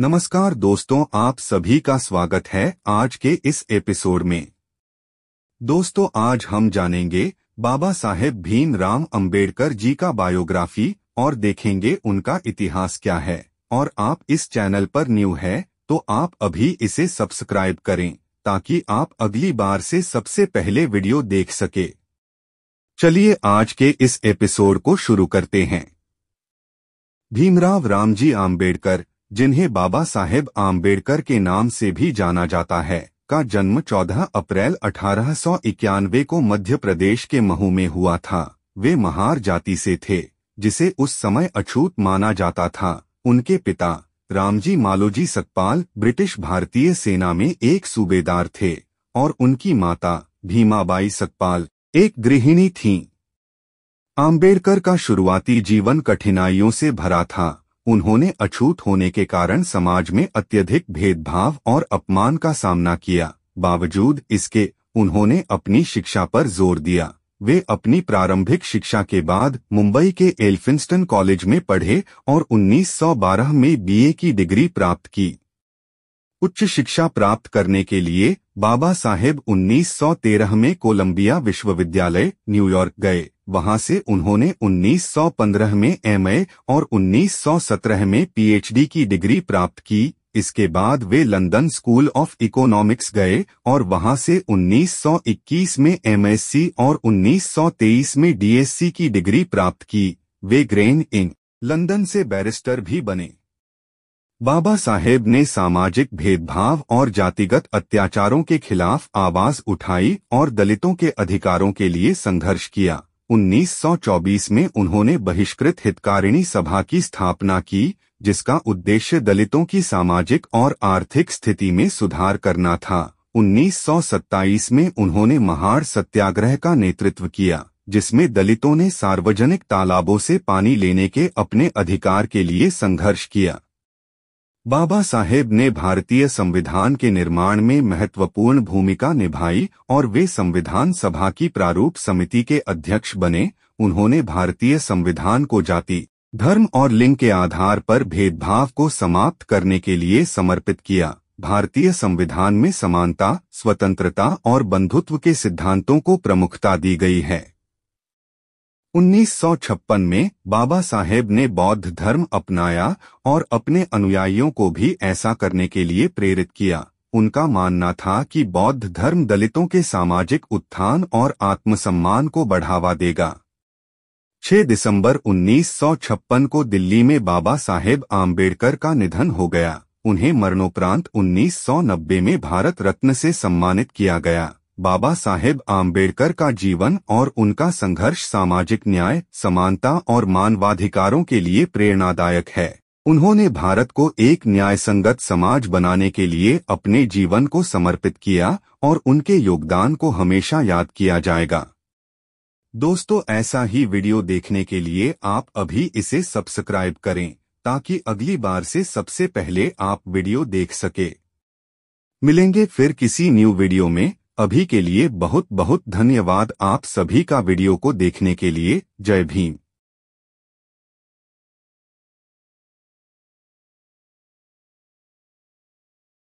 नमस्कार दोस्तों आप सभी का स्वागत है आज के इस एपिसोड में दोस्तों आज हम जानेंगे बाबा साहेब भीमराम अंबेडकर जी का बायोग्राफी और देखेंगे उनका इतिहास क्या है और आप इस चैनल पर न्यू है तो आप अभी इसे सब्सक्राइब करें ताकि आप अगली बार से सबसे पहले वीडियो देख सके चलिए आज के इस एपिसोड को शुरू करते हैं भीमराव रामजी आम्बेडकर जिन्हें बाबा साहेब आम्बेडकर के नाम से भी जाना जाता है का जन्म 14 अप्रैल अठारह को मध्य प्रदेश के महू में हुआ था वे महार जाति से थे जिसे उस समय अछूत माना जाता था उनके पिता रामजी मालोजी सतपाल ब्रिटिश भारतीय सेना में एक सूबेदार थे और उनकी माता भीमाबाई सतपाल एक गृहिणी थीं। आम्बेडकर का शुरुआती जीवन कठिनाइयों से भरा था उन्होंने अछूत होने के कारण समाज में अत्यधिक भेदभाव और अपमान का सामना किया बावजूद इसके उन्होंने अपनी शिक्षा पर जोर दिया वे अपनी प्रारंभिक शिक्षा के बाद मुंबई के एल्फिंस्टन कॉलेज में पढ़े और 1912 में बीए की डिग्री प्राप्त की उच्च शिक्षा प्राप्त करने के लिए बाबा साहेब 1913 में कोलंबिया विश्वविद्यालय न्यूयॉर्क गए वहां से उन्होंने 1915 में एमए और 1917 में पीएचडी की डिग्री प्राप्त की इसके बाद वे लंदन स्कूल ऑफ इकोनॉमिक्स गए और वहां से 1921 में एमएससी और 1923 में डीएससी की डिग्री प्राप्त की वे ग्रेन इन लंदन से बैरिस्टर भी बने बाबा साहेब ने सामाजिक भेदभाव और जातिगत अत्याचारों के खिलाफ आवाज उठाई और दलितों के अधिकारों के लिए संघर्ष किया 1924 में उन्होंने बहिष्कृत हितकारिणी सभा की स्थापना की जिसका उद्देश्य दलितों की सामाजिक और आर्थिक स्थिति में सुधार करना था 1927 में उन्होंने महाड़ सत्याग्रह का नेतृत्व किया जिसमें दलितों ने सार्वजनिक तालाबों से पानी लेने के अपने अधिकार के लिए संघर्ष किया बाबा साहेब ने भारतीय संविधान के निर्माण में महत्वपूर्ण भूमिका निभाई और वे संविधान सभा की प्रारूप समिति के अध्यक्ष बने उन्होंने भारतीय संविधान को जाति धर्म और लिंग के आधार पर भेदभाव को समाप्त करने के लिए समर्पित किया भारतीय संविधान में समानता स्वतंत्रता और बंधुत्व के सिद्धांतों को प्रमुखता दी गई है 1956 में बाबा साहेब ने बौद्ध धर्म अपनाया और अपने अनुयायियों को भी ऐसा करने के लिए प्रेरित किया उनका मानना था कि बौद्ध धर्म दलितों के सामाजिक उत्थान और आत्मसम्मान को बढ़ावा देगा 6 दिसंबर 1956 को दिल्ली में बाबा साहेब आम्बेडकर का निधन हो गया उन्हें मरणोपरांत 1990 में भारत रत्न से सम्मानित किया गया बाबा साहेब आम्बेडकर का जीवन और उनका संघर्ष सामाजिक न्याय समानता और मानवाधिकारों के लिए प्रेरणादायक है उन्होंने भारत को एक न्यायसंगत समाज बनाने के लिए अपने जीवन को समर्पित किया और उनके योगदान को हमेशा याद किया जाएगा दोस्तों ऐसा ही वीडियो देखने के लिए आप अभी इसे सब्सक्राइब करें ताकि अगली बार से सबसे पहले आप वीडियो देख सके मिलेंगे फिर किसी न्यू वीडियो में अभी के लिए बहुत बहुत धन्यवाद आप सभी का वीडियो को देखने के लिए जय भीम